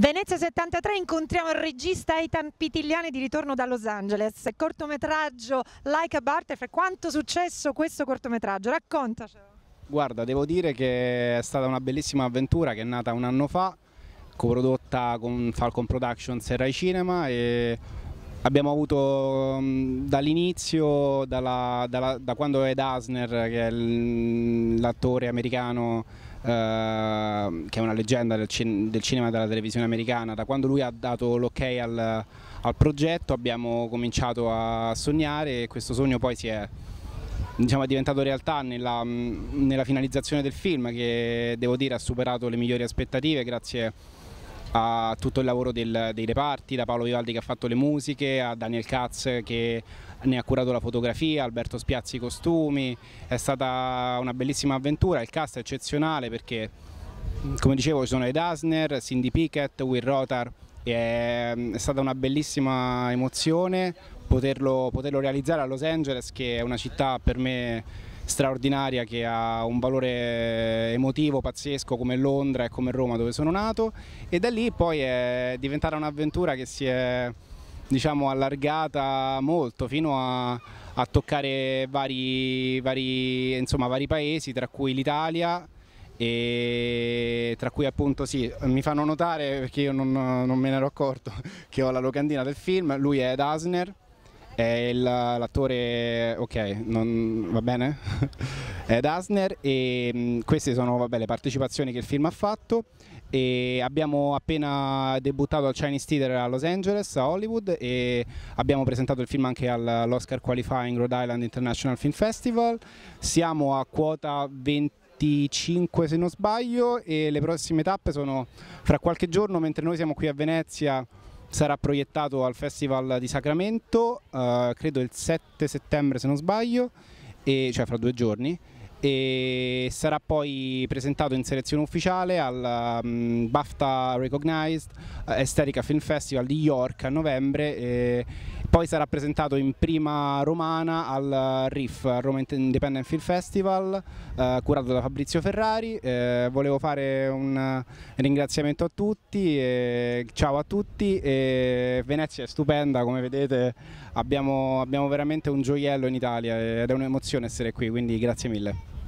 Venezia 73 incontriamo il regista Eitan Pitigliani di ritorno da Los Angeles, cortometraggio Like a Butterfly, quanto successo questo cortometraggio? Raccontacelo. Guarda, devo dire che è stata una bellissima avventura che è nata un anno fa, coprodotta con Falcon Productions e Rai Cinema e Abbiamo avuto mm, dall'inizio, da quando Ed Asner, che è l'attore americano eh, che è una leggenda del, cin del, cinema e della televisione americana, da quando lui ha dato l'ok ok al, al, progetto abbiamo cominciato a sognare e questo sogno poi si è, diciamo, è diventato realtà nella, mm, nella finalizzazione del film che devo dire ha superato le migliori aspettative grazie a a tutto il lavoro del, dei reparti, da Paolo Vivaldi che ha fatto le musiche, a Daniel Katz che ne ha curato la fotografia, Alberto Spiazzi i costumi, è stata una bellissima avventura, il cast è eccezionale perché come dicevo ci sono Ed Asner, Cindy Pickett, Will Rotar, è, è stata una bellissima emozione poterlo, poterlo realizzare a Los Angeles che è una città per me straordinaria che ha un valore emotivo pazzesco come Londra e come Roma dove sono nato e da lì poi è diventata un'avventura che si è diciamo, allargata molto fino a, a toccare vari, vari, insomma, vari paesi tra cui l'Italia e tra cui appunto sì, mi fanno notare perché io non, non, me ne ero accorto che ho la locandina del film, lui è Dasner è l'attore, ok, non, va bene? è Dasner e mh, mm, queste sono vabbè, le partecipazioni che il film ha fatto e abbiamo appena debuttato al Chinese Theater a Los Angeles, a Hollywood e abbiamo presentato il film anche all'Oscar Qualifying Rhode Island International Film Festival. Siamo a quota 20 25 se non sbaglio e le prossime tappe sono fra qualche giorno mentre noi siamo qui a Venezia sarà proiettato al Festival di Sacramento, eh, credo il 7 settembre se non sbaglio, e, cioè fra due giorni, e sarà poi presentato in selezione ufficiale al um, BAFTA Recognized Aesthetica eh, Film Festival di York a novembre. E, poi sarà presentato in prima romana al RIF, Roma Independent Film Festival, eh, curato da Fabrizio Ferrari. Eh, volevo fare un ringraziamento a tutti, e, ciao a tutti. E Venezia è stupenda, come vedete abbiamo, abbiamo veramente un gioiello in Italia ed è un'emozione essere qui, quindi grazie mille.